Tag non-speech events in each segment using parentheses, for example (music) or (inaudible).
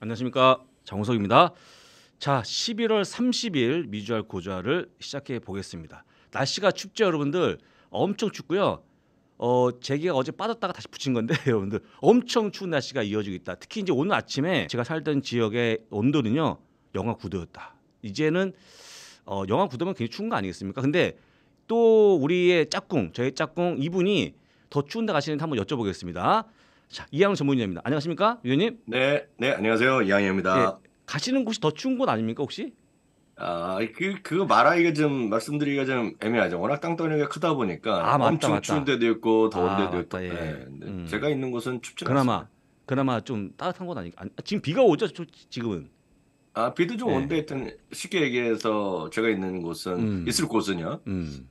안녕하십니까 정우석입니다. 자, 11월 30일 미주알 고좌를 시작해 보겠습니다. 날씨가 춥죠, 여러분들? 엄청 춥고요. 어, 제기가 어제 빠졌다가 다시 붙인 건데 (laughs) 여러분들 엄청 추운 날씨가 이어지고 있다. 특히 이제 오늘 아침에 제가 살던 지역의 온도는요. 영하 9도였다. 이제는 어, 영하 9도면 굉장히 추운 거 아니겠습니까? 근데 또 우리의 짝꿍, 저희 짝꿍 이분이 더 추운데 가시는지 한번 여쭤보겠습니다. 자, 이항 전문위원입니다. 안녕하십니까? 위원님? 네, 네, 안녕하세요. 이항입니다. 네, 예, 가시는 곳이 더 추운 곳 아닙니까, 혹시? 아, 그, 그거 말하기가 좀, 말씀드리기가 좀 애매하죠. 워낙 땅덩어가 크다 보니까. 아, 맞다, 엄청 맞다. 추운 데도 있고, 더운 아, 데도 있고. 예. 네. 음. 제가 있는 곳은 춥지 그나마, 않습니다. 그나마 좀 따뜻한 곳 아닌가. 아, 지금 비가 오죠, 지금은? 아, 비도 좀 네. 온데, 하여튼 쉽게 얘기해서 제가 있는 곳은, 음. 있을 곳은요. 음.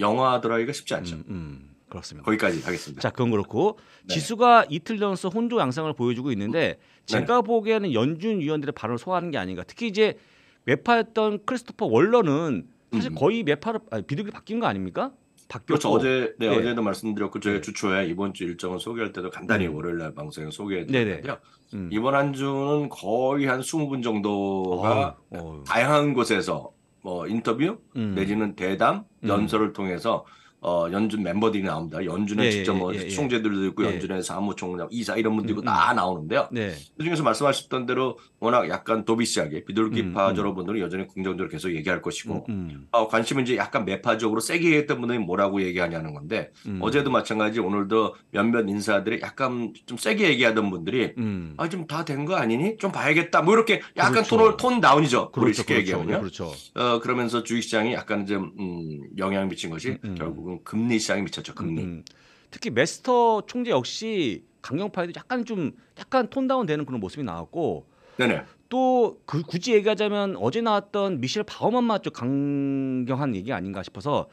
영화 들어가기가 쉽지 않죠. 음, 음. 그렇습니다. 거기까지 하겠습니다. 자, 그건 그렇고 네. 지수가 이틀 연속 혼조 양상을 보여주고 있는데 네. 제가 네. 보기에는 연준 위원들의 발언을 소화하는 게 아닌가. 특히 이제 매파였던 크리스토퍼 월러는 사실 음. 거의 매파로 아니, 비둘기 바뀐 거 아닙니까? 바뀌었고. 그렇죠. 어제 네, 네. 어제도 말씀드렸고 저희 예. 주초에 이번 주 일정을 소개할 때도 간단히 음. 월요일 날 방송에 소개해드렸는데요. 음. 이번 한 주는 거의 한 20분 정도가 어, 어. 다양한 곳에서 뭐 인터뷰 음. 내지는 대담 음. 연설을 통해서 어 연준 멤버들이 나옵니다. 연준의 예, 예, 직접 뭐 예, 총재들도 예. 있고 예. 연준의 사무총장, 이사 이런 분도 있고 음, 다 음. 나오는데요. 네. 그 중에서 말씀하셨던 대로 워낙 약간 도비시하게 비둘기파 음, 음, 저러분들은 여전히 긍정적으로 계속 얘기할 것이고 음, 어, 관심은 이제 약간 매파적으로 세게 했던 분들이 뭐라고 얘기하냐는 건데 어제도 마찬가지 오늘도 몇몇 인사들이 약간 좀 세게 얘기하던 분들이 아좀 다 된 거 아니니 좀 봐야겠다 뭐 이렇게 약간 그렇죠. 톤을 톤 다운이죠. 그렇죠, 게 그렇죠, 얘기하면요. 그렇죠. 어 그러면서 주식시장이 약간 좀 음, 영향 미친 것이 결국은 결국은 금리 시장에 미쳤죠. 금리. 음. 음. 특히 메스터 총재 역시 강경파에도 약간 좀 약간 톤다운 되는 그런 모습이 나왔고 네네. 또그 굳이 얘기하자면 어제 나왔던 미셸 바오만 맞죠 강경한 얘기 아닌가 싶어서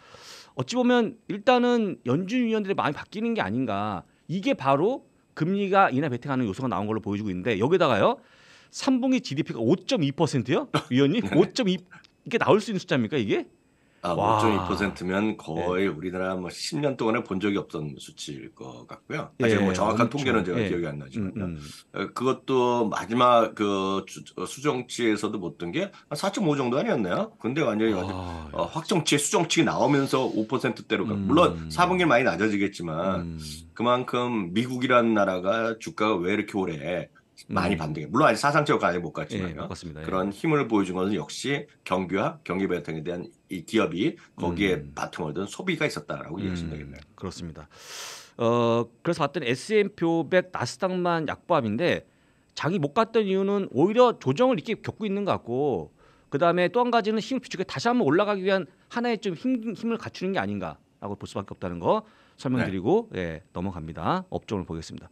어찌 보면 일단은 연준 위원들의 마음이 바뀌는 게 아닌가 이게 바로 금리가 인하 베팅하는 요소가 나온 걸로 보여주고 있는데 여기다가요 3분기 GDP가 5.2%요 위원님 5.2 이게 나올 수 있는 숫자입니까 이게? 아, 뭐 와. 5.2%면 거의 예. 우리나라 뭐 10년 동안에 본 적이 없던 수치일 것 같고요. 아직 뭐 예, 뭐 정확한 엄청. 그렇죠. 통계는 제가 예. 기억이 안 나지만 음, 음. 어, 그것도 마지막 그 어, 수정치에서도 못 든게 4.5 정도 아니었나요? 근데 완전히 완전 아, 어, 확정치 에 수정치 나오면서 5%대로 음. 물론 4분기 많이 낮아지겠지만 음. 그만큼 미국이라는 나라가 주가가 왜 이렇게 오래 많이 음. 반등해. 물론 아직 사상 적으로까지못 갔지만 예, 예, 그런 힘을 보여준 것은 역시 경기와 경기 배팅에 대한 이 기업이 거기에 음. 바통을 든 소비가 있었다라고 이해하시면 되겠네요. 음, 그렇습니다. 어 그래서 봤더니 S&P 500 나스닥만 약보함인데 장이 못 갔던 이유는 오히려 조정을 이렇게 겪고 있는 것 같고 그 다음에 또 한 가지는 힘 주축에 다시 한번 올라가기 위한 하나의 좀 힘, 힘을 갖추는 게 아닌가라고 볼 수밖에 없다는 거 설명드리고 네. 예, 넘어갑니다. 업종을 보겠습니다.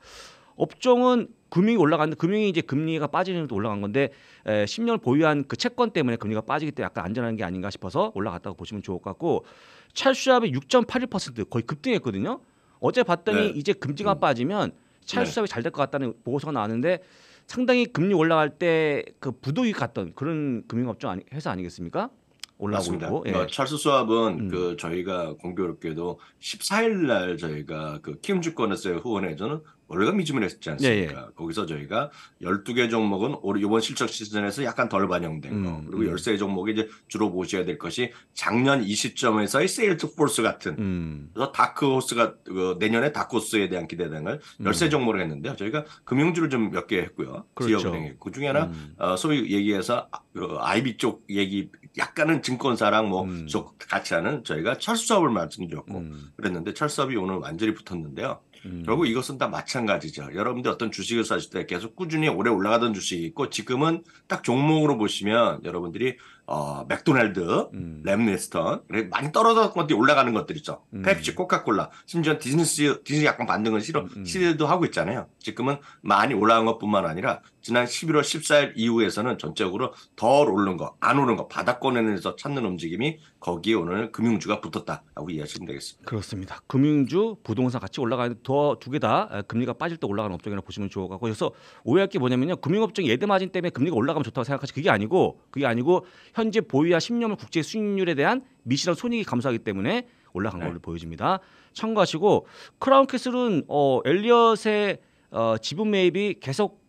업종은 금융이 올라갔는데 금융이 이제 금리가 빠지는 것도 올라간 건데 에, 10년 보유한 그 채권 때문에 금리가 빠지기 때문에 약간 안전한 게 아닌가 싶어서 올라갔다고 보시면 좋을 것 같고 찰수합이6.81% 거의 급등했거든요. 어제 봤더니 네. 이제 금지가 음. 빠지면 찰수합이 네. 잘될 것 같다는 보고서가 나왔는데 상당히 금리 올라갈 때 그부도이 갔던 그런 금융업종 아니, 회사 아니겠습니까? 올라오고 있고. 예. 찰스 어, 수합은 음. 그 저희가 공교롭게도 14일 날 저희가 그키움주권에서의 후원회에서는 월간 미주문을 했지 않습니까? 예, 예. 거기서 저희가 12개 종목은 올 이번 실적 시즌에서 약간 덜 반영된 음, 거. 그리고 음. 13개 종목이 이제 주로 보셔야 될 것이 작년 이 시점에서의 세일즈 포스 같은 음. 그래서 다크호스가 그 내년에 다크호스에 대한 기대등을 13 음. 종목을 했는데요. 저희가 금융주를 좀 몇 개 했고요. 그렇죠. 지역은행. 그 중에 하나 음. 어, 소위 얘기해서 아, 그 IB 쪽 얘기 약간은 증권사랑 뭐쪽 음. 같이 하는 저희가 철수업을 말씀드렸고 그랬는데 철수업이 오늘 완전히 붙었는데요. 음. 결국 이것은 다 마찬가지죠. 여러분들 어떤 주식을 사실 때 계속 꾸준히 오래 올라가던 주식이 있고 지금은 딱 종목으로 보시면 여러분들이 어, 맥도날드, 음. 램웨스턴 많이 떨어졌던 것들이 올라가는 것들 있죠. 음. 펩시, 코카콜라, 심지어 디즈니 스 디즈니 약간 반등을 싫어 시대도 음, 음. 하고 있잖아요. 지금은 많이 올라간 것뿐만 아니라 지난 11월 14일 이후에서는 전적으로 덜 오른 거, 안 오른 거, 바닥권에서 찾는 움직임이 거기에 오늘 금융주가 붙었다라고 이해하시면 되겠습니다. 그렇습니다. 금융주, 부동산 같이 올라가는 더두 개 다 금리가 빠질 때 올라가는 업종이라 보시면 좋을 것 같고 그래서 오해할 게 뭐냐면요. 금융업종 예대 마진 때문에 금리가 올라가면 좋다고 생각하시 그게 아니고 그게 아니고 현재 보유와 10년물 국제 수익률에 대한 미실한 손익이 감소하기 때문에 올라간 네. 걸로 보여집니다. 참고하시고 크라운 캐슬은 어 엘리엇의 어, 지분 매입이 계속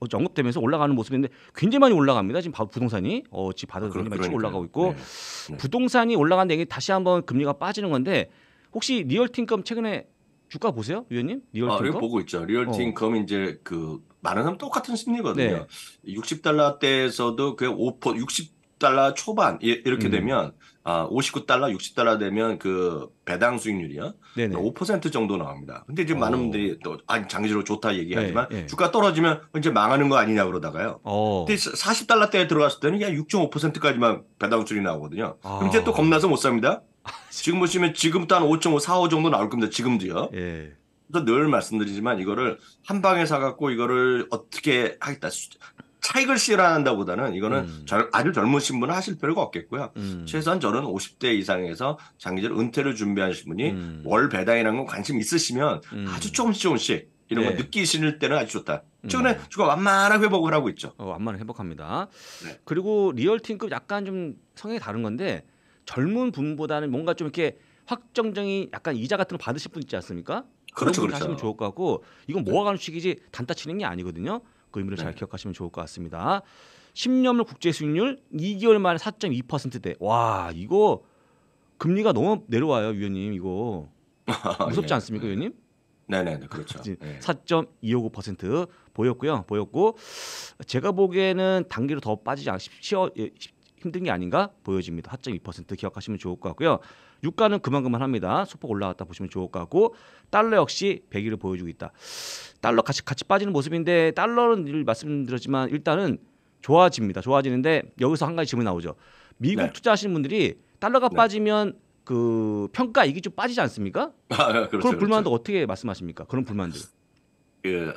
어, 언급되면서 올라가는 모습인데 굉장히 많이 올라갑니다. 지금 부동산이 어, 집 받아도 굉장히 많이 치고 올라가고 있고 네. 네. 부동산이 올라간는 얘기 다시 한번 금리가 빠지는 건데 혹시 리얼팅컴 최근에 주가 보세요, 위원님? 아, 리얼팅컴 아, 보고 있죠. 어. 리얼팅컴 어. 이제 그 많은 사람 똑같은 심리거든요. 네. 60달러 대에서도 그5% 60 50달러 초반 이렇게 음. 되면 아 59달러, 60달러 되면 그 배당 수익률이요. 네네. 5% 그 정도 나옵니다. 근데 이제 오. 어. 많은 분들이 또 아니 장기적으로 좋다 얘기하지만 네, 네. 주가 떨어지면 이제 망하는 거 아니냐 그러다가요. 오. 어. 근데 40달러 대에 들어갔을 때는 야 6.5%까지만 배당 수익이 나오거든요. 아. 그럼 이제 또 겁나서 못 삽니다. 아, 지금 보시면 지금부터 한 5.5, 4호 정도 나올 겁니다. 지금도요. 예. 그래서 늘 말씀드리지만 이거를 한 방에 사갖고 이거를 어떻게 하겠다. 차익을 실현한다보다는 이거는 음. 절, 아주 젊으신 분은 하실 필요가 없겠고요. 음. 최소한 저는 50대 이상에서 장기적 으로 은퇴를 준비하시는 분이 음. 월 배당이라는 건 관심 있으시면 음. 아주 조금씩 조금씩 이런 네. 거 느끼실 때는 아주 좋다. 음. 최근에 음. 주가 완만한 회복을 하고 있죠. 어, 완만한 회복합니다. 네. 그리고 리얼팀급 약간 좀 성향이 다른 건데 젊은 분보다는 뭔가 좀 이렇게 확정적인 약간 이자 같은 거 받으실 분 있지 않습니까? 그렇죠, 그렇죠. 하시면 좋을 것 같고 이건 네. 모아가는 네. 식이지 단타 치는 게 아니거든요. 그 의미를 네. 잘 기억하시면 좋을 것 같습니다. 10년물 국제 수익률 2개월 만에 4.2%대. 와 이거 금리가 너무 내려와요, 위원님 이거 (laughs) 무섭지 예. 않습니까, 네. 위원님? 네네 그렇죠. 4 2 5 보였고요, 보였고 제가 보기에는 단계로더 빠지지 않기 예, 힘든 게 아닌가 보여집니다. 4.2% 기억하시면 좋을 것 같고요. 유가는 그만큼만합니다 소폭 올라갔다 보시면 좋을 것 같고 달러 역시 100일을 보여주고 있다. 달러 같이 같이 빠지는 모습인데 달러는 늘 말씀드렸지만 일단은 좋아집니다. 좋아지는데 여기서 한 가지 질문 나오죠. 미국 네. 투자하시는 분들이 달러가 네. 빠지면 그 평가 이게 좀 빠지지 않습니까? (laughs) 아, 그렇죠, 그런 그렇죠. 불만도 그렇죠. 어떻게 말씀하십니까? 그런 불만들. 그,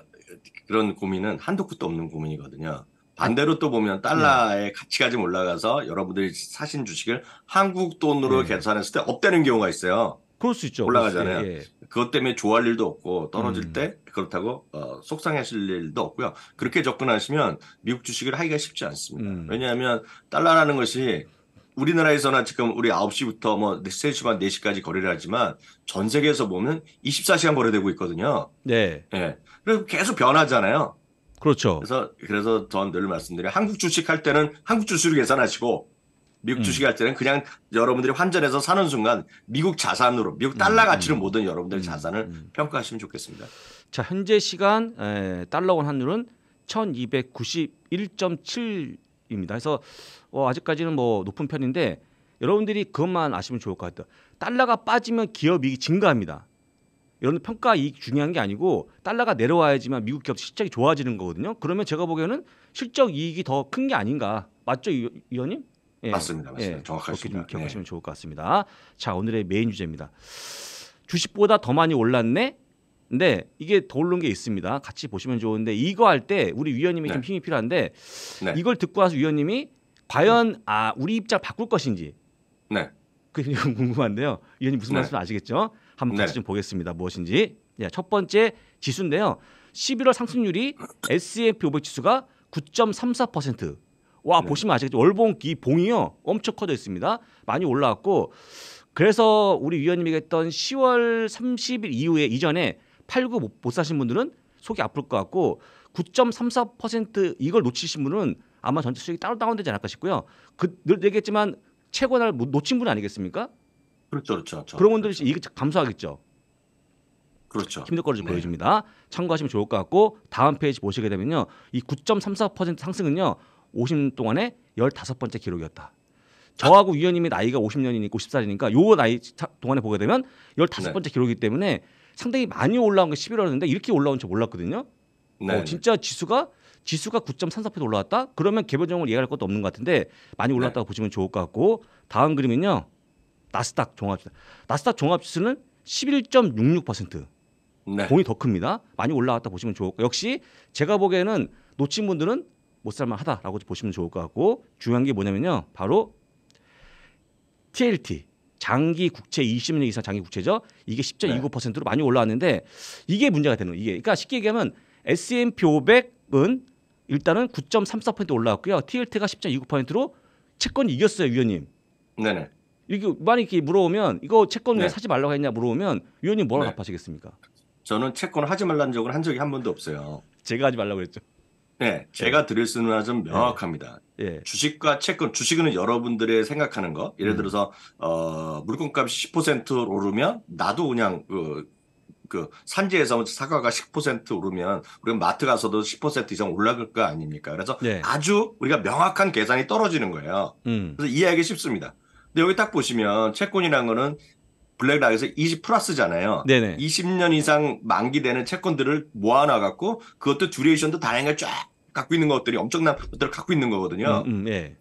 그런 고민은 한도 끝도 없는 고민이거든요. 반대로 또 보면 달러의 음. 네. 가치가 좀 올라가서 여러분들이 사신 주식을 한국 돈으로 네. 계산했을 때 업되는 경우가 있어요. 그럴 수 있죠. 올라가잖아요. 예, 예. 그것 때문에 좋아할 일도 없고 떨어질 음. 때 그렇다고 어, 속상하실 일도 없고요. 그렇게 접근하시면 미국 주식을 하기가 쉽지 않습니다. 음. 왜냐하면 달러라는 것이 우리나라에서나 지금 우리 9시부터 뭐 3시 반 4시까지 거래를 하지만 전 세계에서 보면 24시간 거래되고 있거든요. 네. 예. 그래서 계속 변하잖아요. 그렇죠. 그래서 그래서 저전늘 말씀드려요. 한국 주식 할 때는 한국 주식을 계산하시고 미국 음. 주식 할 때는 그냥 여러분들이 환전해서 사는 순간 미국 자산으로 미국 음, 달러 가치를 음. 모든 여러분들 의 음, 자산을 평가하시면 좋겠습니다. 자 현재 시간 에, 달러 원 환율은 1291.7입니다. 그래서 어, 아직까지는 뭐 높은 편인데 여러분들이 그것만 아시면 좋을 것 같아요. 달러가 빠지면 기업 이 증가합니다. 이런 평가 이익 중요한 게 아니고 달러가 내려와야지만 미국 기업 실적이 좋아지는 거거든요. 그러면 제가 보기에는 실적 이익이 더 큰 게 아닌가 맞죠, 위원님 예. 맞습니다, 맞습니다. 예. 정확하십니다. 그렇게 좀 네. 기억하시면 네. 좋을 것 같습니다. 자, 오늘의 메인 주제입니다. 주식보다 더 많이 올랐네. 근데 네, 이게 더 오른 게 있습니다. 같이 보시면 좋은데 이거 할 때 우리 위원님이 네. 좀 힘이 필요한데 네. 이걸 듣고 와서 위원님이 과연 네. 아 우리 입장 바꿀 것인지 네. 그게 (laughs) 궁금한데요. 위원님 무슨 말씀 아시겠죠? 한번 같이 네. 좀 보겠습니다. 무엇인지. 예, 첫 번째 지수인데요. 11월 상승률이 S&P 500 e 지수가 9.34%. 와 네. 보시면 아시겠지 월봉 이 봉이요 엄청 커져 있습니다. 많이 올라왔고 그래서 우리 위원님이 했던 10월 30일 이후에 이전에 팔고 못, 못 사신 분들은 속이 아플 것 같고 9.34% 이걸 놓치신 분은 아마 전체 수익이 따로 다운되지 않을까 싶고요. 그늘 얘기했지만 최고 날 놓친 분 아니겠습니까? 그렇죠, 그렇죠. 그렇죠. 그런 분들이 그렇죠. 이게 감소하겠죠. 그렇죠. 힘들 거를 네. 보여줍니다. 참고하시면 좋을 것 같고 다음 페이지 보시게 되면요, 이 9.34% 상승은요, 50년 동안에 15번째 기록이었다. 저하고 위원님이 나이가 50년이니까 50살이니까 요 나이 동안에 보게 되면 15번째 네. 기록이기 때문에 상당히 많이 올라온 게 11월인데 이렇게 올라온 줄 몰랐거든요. 네. 어, 네. 진짜 지수가 지수가 9.34% 올라왔다? 그러면 개별적으로 이해할 것도 없는 것 같은데 많이 올랐다고 네. 보시면 좋을 것 같고 다음 그림은요. 나스닥 종합지수. 나스닥 종합지수는 11.66% 네. 공이 더 큽니다. 많이 올라왔다 보시면 좋을 거. 역시 제가 보기에는 놓친 분들은 못 살만하다라고 보시면 좋을 것 같고 중요한 게 뭐냐면요. 바로 TLT 장기 국채 20년 이상 장기 국채죠. 이게 10.29%로 네. 많이 올라왔는데 이게 문제가 되는 거예요. 이게 그러니까 쉽게 얘기하면 S&P 500은 일단은 9.34% 올라왔고요. TLT가 10.29%로 채권이 이겼어요, 위원님. 네네. 이렇게 만약 에 물어오면 이거 채권 왜 네. 사지 말라고 했냐 물어오면 위원님 뭐라고 네. 답하시겠습니까? 저는 채권 을 하지 말라는 적은 한 적이 한 번도 없어요. 제가 하지 말라고 했죠 네, 제가 네. 드릴 수는 아주 네. 명확합니다. 예. 주식과 채권, 주식은 여러분들의 생각하는 거. 예를 음. 들어서 음. 어, 물건값이 10% 오르면 나도 그냥 그, 그 산지에서 사과가 10% 오르면 우리가 마트 가서도 10% 이상 올라갈 거 아닙니까? 그래서 예. 아주 우리가 명확한 계산이 떨어지는 거예요. 음. 그래서 이해하기 쉽습니다. 근데 여기 딱 보시면 채권이라는 거는 블랙락에서 20 플러스잖아요. 네네. 20년 이상 만기되는 채권들을 모아놔 갖고 그것도 듀레이션도 다양하게 쫙 갖고 있는 것들이 엄청난 것들을 갖고 있는 거거든요. 음, 음, 예.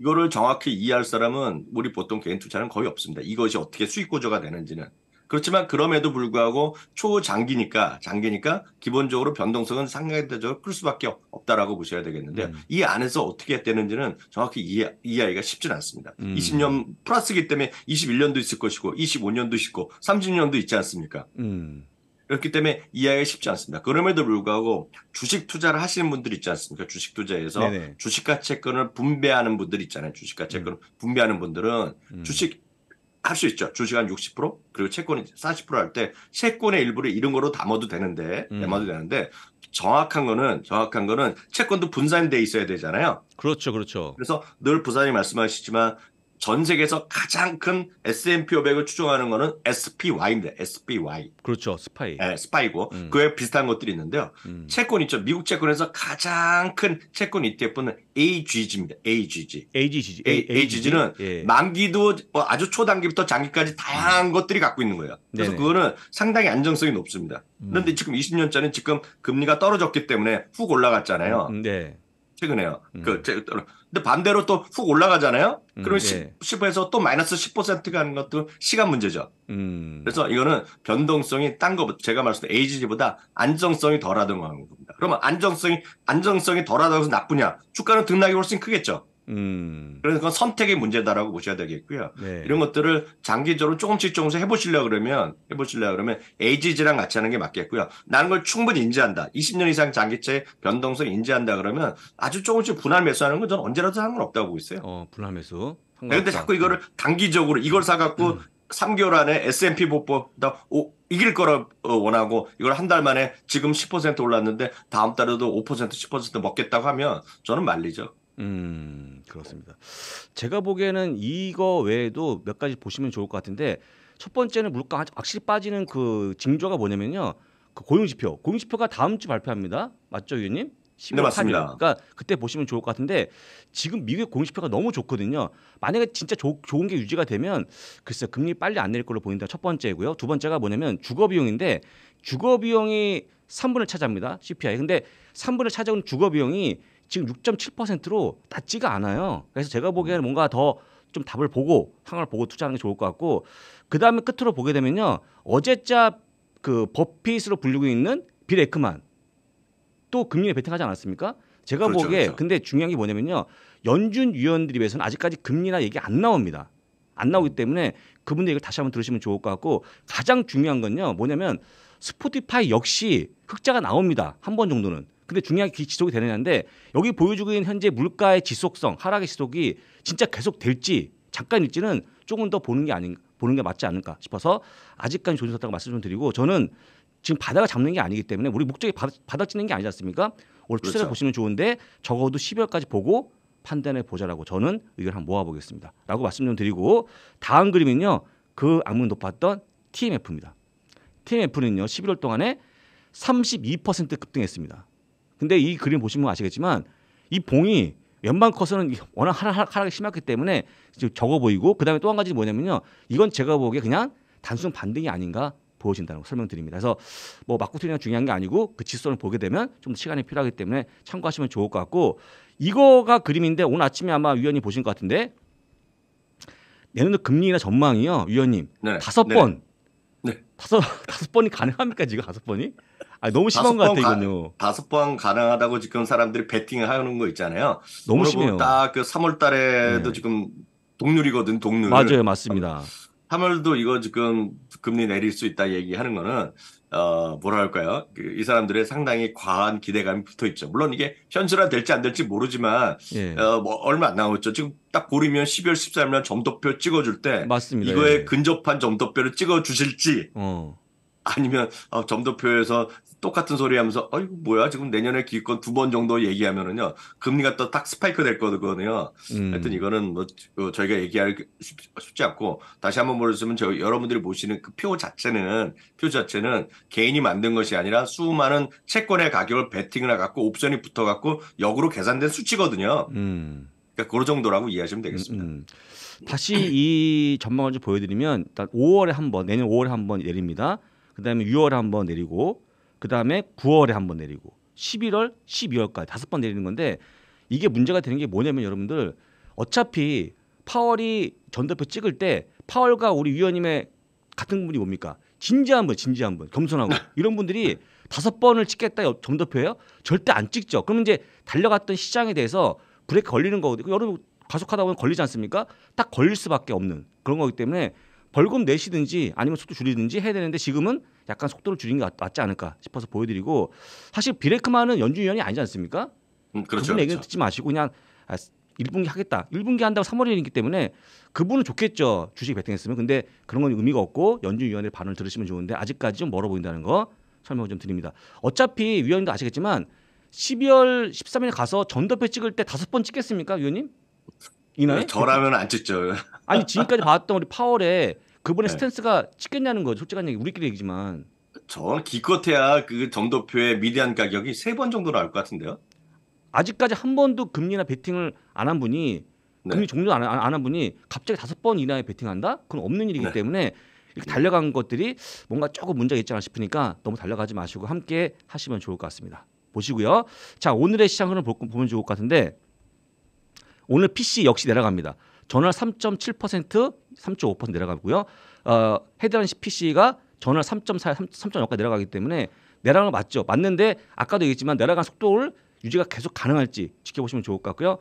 이거를 정확히 이해할 사람은 우리 보통 개인 투자는 거의 없습니다. 이것이 어떻게 수익 구조가 되는지는. 그렇지만 그럼에도 불구하고 초장기니까 장기니까 기본적으로 변동성은 상대적으로 클 수밖에 없다라고 보셔야 되겠는데 음. 이 안에서 어떻게 되는지는 정확히 이해, 이해하기가 쉽진 않습니다. 음. 20년 플러스기 때문에 21년도 있을 것이고 25년도 있고 30년도 있지 않습니까? 음. 그렇기 때문에 이해하기 쉽지 않습니다. 그럼에도 불구하고 주식 투자를 하시는 분들 있지 않습니까? 주식 투자에서 주식과 채권을 분배하는 분들 있잖아요. 주식과 채권을 음. 분배하는 분들은 음. 주식 할수 있죠. 주식 한60% 그리고 채권 40%할 때 채권의 일부를 이런 거로 담아도 되는데 음. 담아도 되는데 정확한 거는 정확한 거는 채권도 분산돼 있어야 되잖아요. 그렇죠, 그렇죠. 그래서 늘 부사님 말씀하시지만 전 세계에서 가장 큰 S&P 500을 추종하는 거는 SPY입니다. SPY. 그렇죠. 스파이. 네, 스파이고 음. 그에 비슷한 것들이 있는데요. 음. 채권 있죠. 미국 채권에서 가장 큰 채권 ETF는 AGG입니다. AGG. AGG. A, g g 는 예. 만기도 뭐 아주 초단기부터 장기까지 다양한 음. 것들이 갖고 있는 거예요. 그래서 네네. 그거는 상당히 안정성이 높습니다. 음. 그런데 지금 20년짜리는 지금 금리가 떨어졌기 때문에 훅 올라갔잖아요. 음, 네. 최근에요. 음. 그, 제, 근데 반대로 또 훅 올라가잖아요. 그럼 음, 10, 예. 에서또 마이너스 10% 가는 것도 시간 문제죠. 음. 그래서 이거는 변동성이 딴 거보다 제가 말씀드린 AGG보다 안정성이 덜하던 겁니다. 그러면 안정성이 안정성이 덜하다고 해서 나쁘냐? 주가는 등락이 훨씬 크겠죠. 음. 그래서 그건 선택의 문제다라고 보셔야 되겠고요. 네. 이런 것들을 장기적으로 조금씩 조금씩 해보시려 그러면 해보시려 그러면 에이지랑 같이 하는 게 맞겠고요. 나는 걸 충분히 인지한다. 20년 이상 장기채 변동성 인지한다 그러면 아주 조금씩 분할 매수하는 건 저는 언제라도 상관없다고 보고 있어요. 어, 분할 매수. 그런데 네, 자꾸 이거를 단기적으로 이걸 사갖고 음. 3개월 안에 S&P 보보다 이길 거라 어, 원하고 이걸 한 달 만에 지금 10% 올랐는데 다음 달에도 5% 10% 먹겠다고 하면 저는 말리죠. 음 그렇습니다. 제가 보기에는 이거 외에도 몇 가지 보시면 좋을 것 같은데 첫 번째는 물가 확실히 빠지는 그 징조가 뭐냐면요. 그 고용지표. 고용지표가 다음 주 발표합니다. 맞죠, 위원님? 네, 맞습니다. 그러니까 그때 보시면 좋을 것 같은데 지금 미국의 고용 지표가 너무 좋거든요. 만약에 진짜 조, 좋은 게 유지가 되면 글쎄 금리 빨리 안 내릴 걸로 보인다. 첫 번째고요. 두 번째가 뭐냐면 주거 비용인데 주거 비용이 3분을 차지합니다. CPI. 근데 3분을 차지하는 주거 비용이 지금 6.7%로 낮지가 않아요. 그래서 제가 보기에는 뭔가 더 좀 답을 보고 상황을 보고 투자하는 게 좋을 것 같고 그 다음에 끝으로 보게 되면요 어제자 그 버핏으로 불리고 있는 빌 에크만 또 금리에 베팅하지 않았습니까? 제가 그렇죠, 보기에 그렇죠. 근데 중요한 게 뭐냐면요 연준 위원들에 비해서는 아직까지 금리나 얘기 안 나옵니다. 안 나오기 음. 때문에 그분들 얘기를 다시 한번 들으시면 좋을 것 같고 가장 중요한 건요 뭐냐면 스포티파이 역시 흑자가 나옵니다 한 번 정도는 근데 중요한 게 지속이 되느냐인데 여기 보여주고 있는 현재 물가의 지속성 하락의 지속이 진짜 계속 될지 잠깐일지는 조금 더 보는 게 아닌 보는 게 맞지 않을까 싶어서 아직까지 조심스럽다고 말씀 을 드리고 저는 지금 바다가 잡는 게 아니기 때문에 우리 목적이 바닥, 바닥 찌는 게 아니지 않습니까? 올 추세를 그렇죠. 보시면 좋은데 적어도 12월까지 보고 판단해 보자라고 저는 의견 한번 모아보겠습니다. 라고 말씀 좀 드리고 다음 그림은요. 그 악문 높았던 TMF입니다. TMF는요. 11월 동안에 32% 급등했습니다. 근데 이 그림 보시면 아시겠지만 이 봉이 연방 커서는 워낙 하락이 하락 심했기 때문에 지금 적어 보이고 그다음에 또 한 가지 뭐냐면요. 이건 제가 보기에 그냥 단순 반등이 아닌가 보여진다는 거 설명드립니다. 그래서 뭐 맞고 틀리냐 중요한 게 아니고 그 지수를 보게 되면 좀 시간이 필요하기 때문에 참고하시면 좋을 것 같고 이거가 그림인데 오늘 아침에 아마 위원님 보신 것 같은데 내년도 금리나 전망이요, 위원님 네. 다섯 번 네. 네. 다섯 (laughs) 다섯 번이 가능합니까 지금 다섯 번이? 아, 너무 심한 것 같아, 이건요. 다섯 번 가능하다고 지금 사람들이 베팅을 하는 거 있잖아요. 너무 심해요. 딱그 3월 달에도 네. 지금 동률이거든, 동률. 맞아요, 맞습니다. 3월도 어, 이거 지금 금리 내릴 수 있다 얘기하는 거는 어, 뭐라 할까요? 그 이 사람들의 상당히 과한 기대감이 붙어 있죠. 물론 이게 현실화 될지 안 될지 모르지만, 예. 어, 뭐, 얼마 안 남았죠. 지금 딱 고르면 12월 13일 날 점도표 찍어줄 때, 맞습니다. 이거에 예. 근접한 점도표를 찍어주실지, 어. 아니면 어, 점도표에서 똑같은 소리 하면서 어이구 뭐야 지금 내년에 기회권 두 번 정도 얘기하면은요 금리가 또 딱 스파이크 될 거거든요. 음. 하여튼 이거는 뭐 어, 저희가 얘기할 쉽지 않고 다시 한번 물었으면 저 여러분들이 보시는 그 표 자체는 표 자체는 개인이 만든 것이 아니라 수많은 채권의 가격을 베팅을 해갖고 옵션이 붙어갖고 역으로 계산된 수치거든요. 음. 그러니까 그 정도라고 이해하시면 되겠습니다. 음, 음, 다시 이 전망을 좀 보여드리면 일단 5월에 한번 내년 5월에 한번 내립니다. 그다음에 6월에 한 번 내리고 그다음에 9월에 한 번 내리고 11월, 12월까지 다섯 번 내리는 건데 이게 문제가 되는 게 뭐냐면 여러분들 어차피 파월이 전대표 찍을 때 파월과 우리 위원님의 같은 분이 뭡니까? 진지한 분, 진지한 분, 겸손하고 네. 이런 분들이 네. 다섯 번을 찍겠다 전대표예요? 절대 안 찍죠. 그러면 이제 달려갔던 시장에 대해서 브레이크 걸리는 거거든요. 그 여러분 가속하다 보면 걸리지 않습니까? 딱 걸릴 수밖에 없는 그런 거기 때문에 벌금 내시든지 아니면 속도 줄이든지 해야 되는데 지금은 약간 속도를 줄인 게맞지 않을까 싶어서 보여드리고 사실 비레크만은 연준위원이 아니지 않습니까? 음, 그렇죠, 그분 얘기는 그렇죠. 듣지 마시고 그냥 아, 1분기 하겠다. 1분기 한다고 3월 이기 때문에 그분은 좋겠죠. 주식 베팅했으면. 근데 그런 건 의미가 없고 연준위원회 반응을 들으시면 좋은데 아직까지 좀 멀어 보인다는 거 설명을 좀 드립니다. 어차피 위원님도 아시겠지만 12월 13일에 가서 전도표 찍을 때 다섯 번 찍겠습니까, 위원님? 네, 이날 저라면 안 찍죠. 아니 지금까지 (laughs) 봤던 우리 파월의 그분의 네. 스탠스가 찍겠냐는 거죠. 솔직한 얘기 우리끼리 얘기지만. 저 기껏해야 그 정도표의 미디안 가격이 세 번 정도 나올 것 같은데요. 아직까지 한 번도 금리나 베팅을 안 한 분이 네. 금리 종료 안한 안, 분이 갑자기 다섯 번 이하에 베팅한다? 그건 없는 일이기 네. 때문에 이렇게 음. 달려간 것들이 뭔가 조금 문제가 있지 않아 싶으니까 너무 달려가지 마시고 함께 하시면 좋을 것 같습니다. 보시고요. 자 오늘의 시장 흐름 보면 좋을 것 같은데 오늘 PC 역시 내려갑니다. 전월 3.7% 3.5% 내려가고요. 어, 헤드라인 PC가 전월 3.4 3.5까지 내려가기 때문에 내려가는 거 맞죠. 맞는데 아까도 얘기했지만 내려간 속도를 유지가 계속 가능할지 지켜보시면 좋을 것 같고요.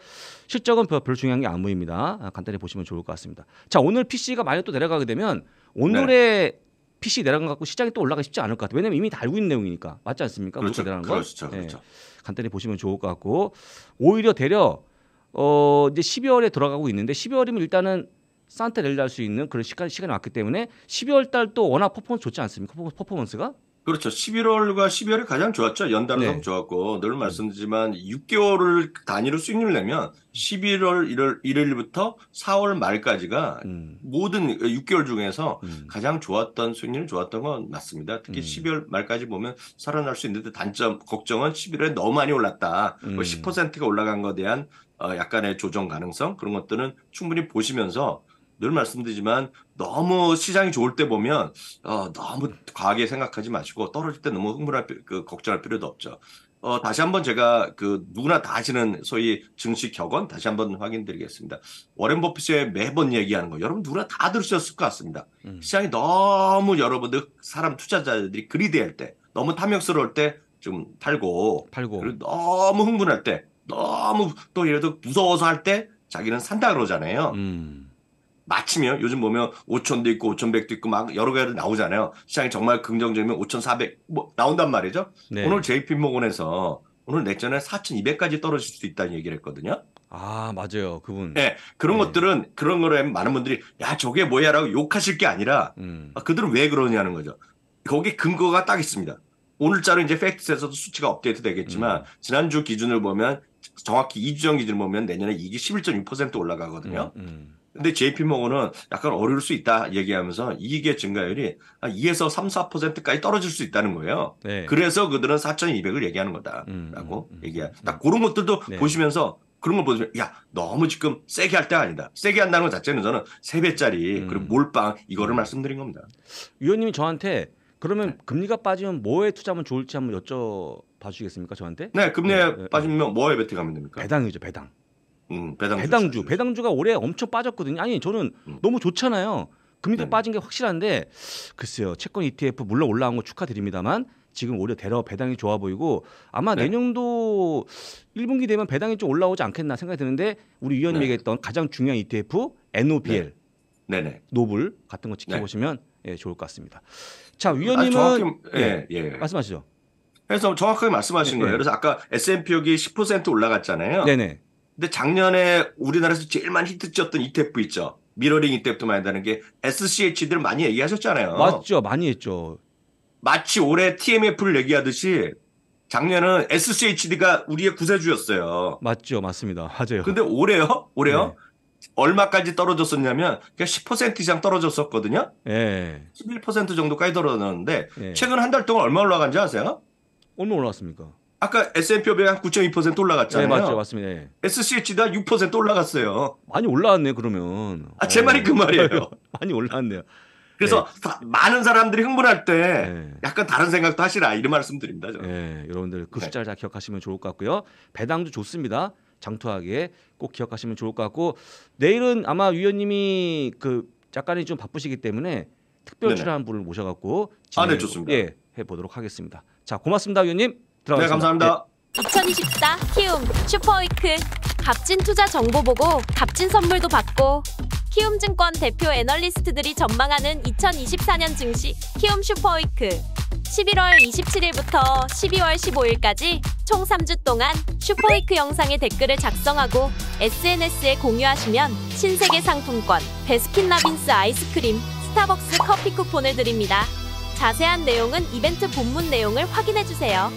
실적은 별로 중요한 게안 보입니다. 아, 간단히 보시면 좋을 것 같습니다. 자, 오늘 PC가 만약 또 내려가게 되면 오늘의 네. PC 내려간 갖고 시장이 또 올라가기 쉽지 않을 것 같아요. 왜냐면 이미 다 알고 있는 내용이니까 맞지 않습니까? 그렇죠. 내려간 거. 그렇죠. 네. 그렇죠. 네. 간단히 보시면 좋을 것 같고 오히려 대려 어 이제 12월에 돌아가고 있는데 12월이면 일단은 산타 랠리 할수 있는 그런 시간 시간이 왔기 때문에 12월 달 또 워낙 퍼포먼스 좋지 않습니까? 퍼포먼스가 그렇죠. 11월과 12월이 가장 좋았죠. 연달아서 네. 좋았고 늘 말씀드리지만 6개월을 단위로 수익률 내면 11월 1월 1일부터 4월 말까지가 음. 모든 6개월 중에서 음. 가장 좋았던 수익률 좋았던 건 맞습니다. 특히 음. 12월 말까지 보면 살아날 수 있는데 단점 걱정은 11월에 너무 많이 올랐다. 음. 뭐 10%가 올라간 것에 대한 어, 약간의 조정 가능성 그런 것들은 충분히 보시면서 늘 말씀드리지만 너무 시장이 좋을 때 보면 어, 너무 과하게 생각하지 마시고 떨어질 때 너무 흥분할 그 걱정할 필요도 없죠. 어, 다시 한번 제가 그 누구나 다 아시는 소위 증시 격언 다시 한번 확인드리겠습니다. 워렌 버핏의 매번 얘기하는 거 여러분 누구나 다 들으셨을 것 같습니다. 음. 시장이 너무 여러분들 사람 투자자들이 그리드할때 너무 탐욕스러울 때 좀 팔고 팔고 그리고 너무 흥분할 때 너무 또 예를 들어 무서워서 할 때 자기는 산다 그러잖아요. 음. 마치면 요즘 보면 5천도 있고 5,100도 있고 막 여러 개로 나오잖아요. 시장이 정말 긍정적이면 5,400뭐 나온단 말이죠. 네. 오늘 JP모건에서 오늘 넥전에 4,200까지 떨어질 수도 있다는 얘기를 했거든요. 아 맞아요 그분. 네 그런 네. 것들은 그런 거를 많은 분들이 야 저게 뭐야라고 욕하실 게 아니라 음. 아, 그들은 왜 그러냐는 거죠. 거기 근거가 딱 있습니다. 오늘자로 이제 팩트에서도 수치가 업데이트 되겠지만 음. 지난주 기준을 보면 정확히 이주전 기준 을 보면 내년에 이익이 11.6% 올라가거든요. 음, 음. 근데 JP 모건은 약간 어려울 수 있다 얘기하면서 이익의 증가율이 2에서 3, 4%까지 떨어질 수 있다는 거예요. 네. 그래서 그들은 4,200을 얘기하는 거다라고 음, 음, 음. 얘기해. 딱 그런 것들도 네. 보시면서 그런 걸 보시면 야 너무 지금 세게 할 때가 아니다. 세게 한다는 것 자체는 저는 세배짜리 음. 그리고 몰빵 이거를 말씀드린 겁니다. 위원님이 저한테 그러면 네. 금리가 빠지면 뭐에 투자하면 좋을지 한번 여쭤 봐주시겠습니까 저한테? 네 금리에 네, 네, 네. 빠지면 뭐에 베팅하면 됩니까? 배당이죠 배당. 음, 배당 배당주 배당주가 올해 엄청 빠졌거든요. 아니 저는 음. 너무 좋잖아요. 금리가 네. 빠진 게 확실한데 글쎄요 채권 ETF 물론 올라온 거 축하드립니다만 지금 오히 대러 배당이 좋아 보이고 아마 네. 내년도 1분기 되면 배당이 좀 올라오지 않겠나 생각이 드는데 우리 위원님 네. 얘기했던 가장 중요한 ETF NOBL 네. 노블 같은 거 네. 지켜보시면 예, 좋을 것 같습니다. 자 위원님은 아, 정확히, 예, 예, 예. 말씀하시죠. 그래서 정확하게 말씀하신 거예요. 네. 그래서 아까 S&P 여기 10% 올라갔잖아요. 네네. 근데 작년에 우리나라에서 제일 많이 히트 쳤던 ETF 있죠. 미러링 ETF 많이 한다는 게 SCH들 많이 얘기하셨잖아요. 맞죠. 많이 했죠. 마치 올해 TMF를 얘기하듯이 작년은 SCHD가 우리의 구세주였어요. 맞죠. 맞습니다. 맞아요. 근데 올해요? 올해요? 네. 얼마까지 떨어졌었냐면 그냥 10% 이상 떨어졌었거든요. 네. 예. 11% 정도까지 떨어졌는데 네. 최근 한 달 동안 얼마 올라간지 아세요? 얼마 올라왔습니까? 아까 S&P 500한9.2% 올라갔잖아요. 네, 맞죠. 맞습니다. 네. 예. SCH도 6% 올라갔어요. 많이 올라왔네, 그러면. 아, 제 어. 말이 그 말이에요. 네. (laughs) 많이 올라왔네요. 그래서 네. 많은 사람들이 흥분할 때 네. 약간 다른 생각도 하시라 이런 말씀드립니다. 저는. 네, 여러분들 그 네. 숫자를 다 기억하시면 좋을 것 같고요. 배당도 좋습니다. 장투하기꼭 기억하시면 좋을 것 같고 내일은 아마 위원님이 그 작가님 좀 바쁘시기 때문에 특별 출연한 분을 모셔갖고 진행을, 아, 네, 좋습니다. 예, 해보도록 하겠습니다. 자 고맙습니다 위원님. 들어가겠습니다. 네 감사합니다. 네. 예. 2024 키움 슈퍼위크 값진 투자 정보 보고 값진 선물도 받고 키움증권 대표 애널리스트들이 전망하는 2024년 증시 키움 슈퍼위크 11월 27일부터 12월 15일까지 총 3주 동안 슈퍼위크 영상의 댓글을 작성하고 SNS에 공유하시면 신세계 상품권, 베스킨라빈스 아이스크림, 스타벅스 커피 쿠폰을 드립니다. 자세한 내용은 이벤트 본문 내용을 확인해주세요.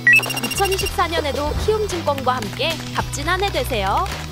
2024년에도 키움증권과 함께 값진 한 해 되세요.